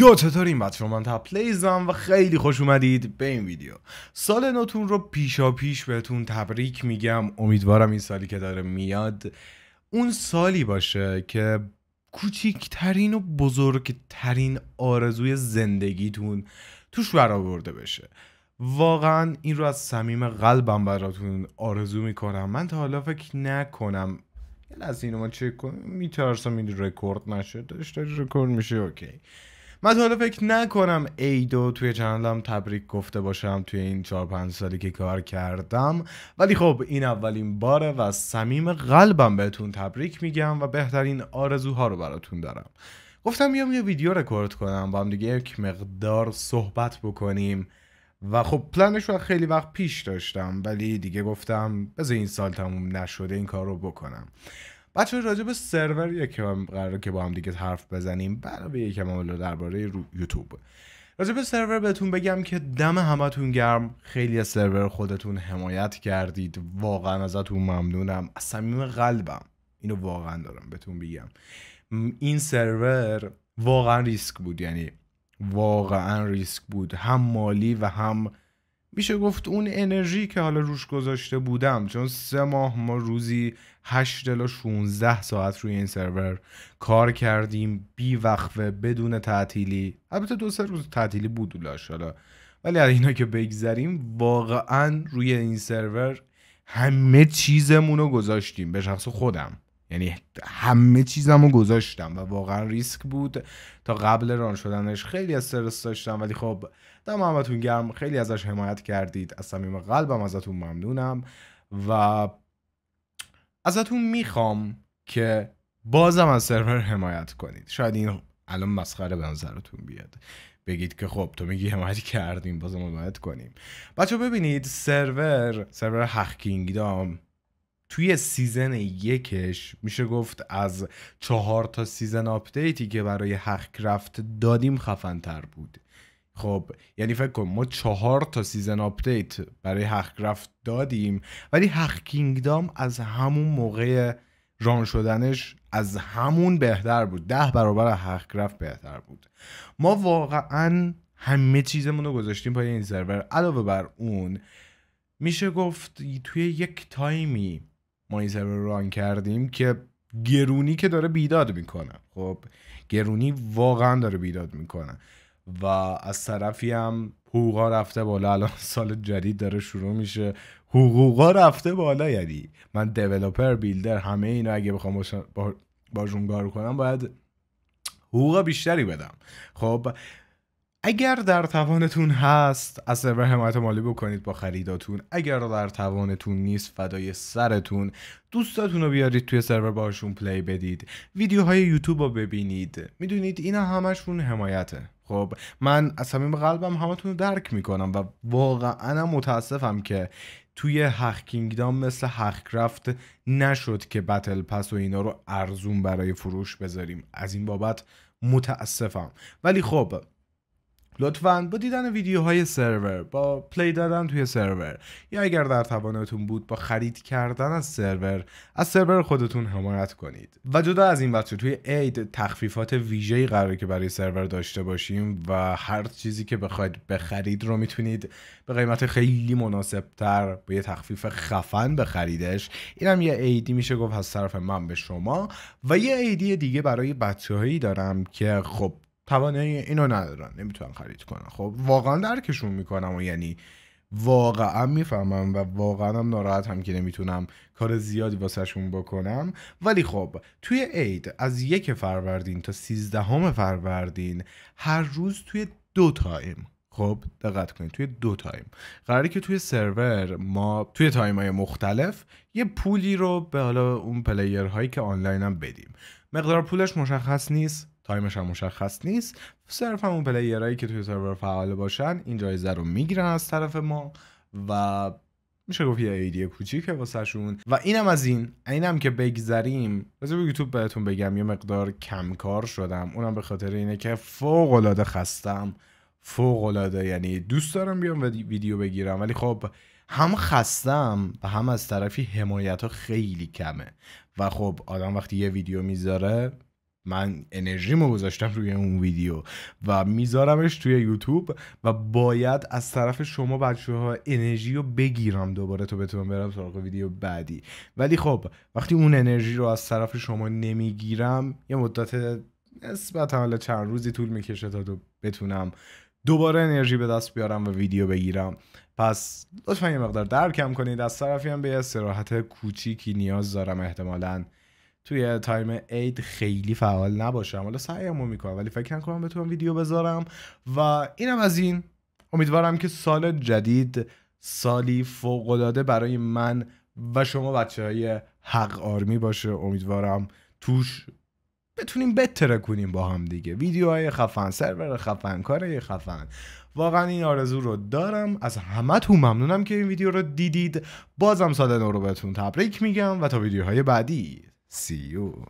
یا این بچه من تپلیزم و خیلی خوش اومدید به این ویدیو سال نوتون رو پیشا پیش بهتون تبریک میگم امیدوارم این سالی که داره میاد اون سالی باشه که کوچیکترین و بزرگترین آرزوی زندگیتون توش برآورده بشه واقعا این رو از صمیم قلبم براتون آرزو میکنم من تا حالا فکر نکنم یه لحظه اینو ما چک کنم میترسم این رکورد نشه داشت رکورد میشه اوکی من حالا فکر نکنم ایدو توی چنلم تبریک گفته باشم توی این 4 5 سالی که کار کردم ولی خب این اولین باره و صمیم قلبم بهتون تبریک میگم و بهترین آرزوها رو براتون دارم گفتم بیام یه ویدیو رکورد کنم با هم دیگه یک مقدار صحبت بکنیم و خب پلنش رو خیلی وقت پیش داشتم ولی دیگه گفتم بذار این سال تموم نشده این کار رو بکنم بچه راجب به سرور یکم قراره که با هم دیگه حرف بزنیم برای یکم حالا درباره یوتیوب راجب به سرور بهتون بگم که دم همتون گرم خیلی از سرور خودتون حمایت کردید واقعا ازتون ممنونم از صمیم قلبم اینو واقعا دارم بهتون بگم این سرور واقعا ریسک بود یعنی واقعا ریسک بود هم مالی و هم میشه گفت اون انرژی که حالا روش گذاشته بودم چون سه ماه ما روزی 8 تا 16 ساعت روی این سرور کار کردیم بی وقفه بدون تعطیلی البته دو سه روز تعطیلی بود حالا ولی از اینا که بگذریم واقعا روی این سرور همه چیزمون رو گذاشتیم به شخص خودم یعنی همه چیزم رو گذاشتم و واقعا ریسک بود تا قبل ران شدنش خیلی استرس داشتم ولی خب دم همتون گرم خیلی ازش حمایت کردید از صمیم قلبم ازتون ممنونم و ازتون میخوام که بازم از سرور حمایت کنید شاید این الان مسخره به نظرتون بیاد بگید که خب تو میگی حمایت کردیم بازم حمایت کنیم بچه ببینید سرور سرور دام توی سیزن یکش میشه گفت از چهار تا سیزن آپدیتی که برای هخکرفت دادیم خفنتر بود خب یعنی فکر کن ما چهار تا سیزن آپدیت برای هخکرفت دادیم ولی هک کینگدام از همون موقع ران شدنش از همون بهتر بود ده برابر هخکرفت بهتر بود ما واقعا همه چیزمون رو گذاشتیم پای این سرور علاوه بر اون میشه گفت توی یک تایمی ما این رو ران کردیم که گرونی که داره بیداد میکنه خب گرونی واقعا داره بیداد میکنه و از طرفی هم حقوقا رفته بالا الان سال جدید داره شروع میشه حقوقا رفته بالا یعنی من دیولوپر بیلدر همه اینا اگه بخوام باشون کار کنم باید حقوق بیشتری بدم خب اگر در توانتون هست از سرور حمایت مالی بکنید با خریداتون اگر در توانتون نیست فدای سرتون دوستاتون رو بیارید توی سرور باشون پلی بدید ویدیوهای یوتیوب رو ببینید میدونید اینا همشون حمایته خب من از همین قلبم همتون رو درک میکنم و واقعا متاسفم که توی هخ کینگدام مثل هخ کرافت نشد که بتل پس و اینا رو ارزون برای فروش بذاریم از این بابت متاسفم ولی خب لطفا با دیدن ویدیوهای سرور با پلی دادن توی سرور یا اگر در توانتون بود با خرید کردن از سرور از سرور خودتون حمایت کنید و جدا از این بچه توی اید تخفیفات ویژه‌ای قراره که برای سرور داشته باشیم و هر چیزی که بخواید بخرید رو میتونید به قیمت خیلی مناسبتر با یه تخفیف خفن بخریدش اینم یه ایدی میشه گفت از طرف من به شما و یه ایدی دیگه برای بچههایی دارم که خب توانایی اینو ندارن نمیتونن خرید کنن خب واقعا درکشون میکنم و یعنی واقعا میفهمم و واقعا هم ناراحت هم که نمیتونم کار زیادی واسهشون بکنم ولی خب توی عید از یک فروردین تا سیزدهم فروردین هر روز توی دو تایم خب دقت کنید توی دو تایم قراره که توی سرور ما توی تایم های مختلف یه پولی رو به حالا اون پلیر هایی که آنلاین هم بدیم مقدار پولش مشخص نیست تایمش هم مشخص نیست صرف همون پلیرایی که توی سرور فعال باشن این جایزه رو میگیرن از طرف ما و میشه گفت یه ایدیه کوچیکه واسه شون و اینم از این اینم که بگذریم واسه به یوتیوب بهتون بگم یه مقدار کم کار شدم اونم به خاطر اینه که فوق العاده خستم فوق العاده یعنی دوست دارم بیام ویدیو بگیرم ولی خب هم خستم و هم از طرفی حمایت ها خیلی کمه و خب آدم وقتی یه ویدیو میذاره من انرژیمو گذاشتم روی اون ویدیو و میذارمش توی یوتیوب و باید از طرف شما بچه ها انرژی رو بگیرم دوباره تو بتونم برم سراغ ویدیو بعدی ولی خب وقتی اون انرژی رو از طرف شما نمیگیرم یه مدت نسبتا حالا چند روزی طول میکشه تا دو بتونم دوباره انرژی به دست بیارم و ویدیو بگیرم پس لطفا یه مقدار درکم کنید از طرفی هم به استراحت کوچیکی نیاز دارم احتمالاً توی تایم عید خیلی فعال نباشم حالا سعیمو میکنم ولی فکر نکنم بتونم ویدیو بذارم و اینم از این امیدوارم که سال جدید سالی فوقالعاده برای من و شما بچه های حق آرمی باشه امیدوارم توش بتونیم بتره کنیم با هم دیگه ویدیوهای خفن سرور خفن کاره خفن واقعا این آرزو رو دارم از همه تو ممنونم که این ویدیو رو دیدید بازم سال نو رو بهتون تبریک میگم و تا ویدیوهای بعدی See you.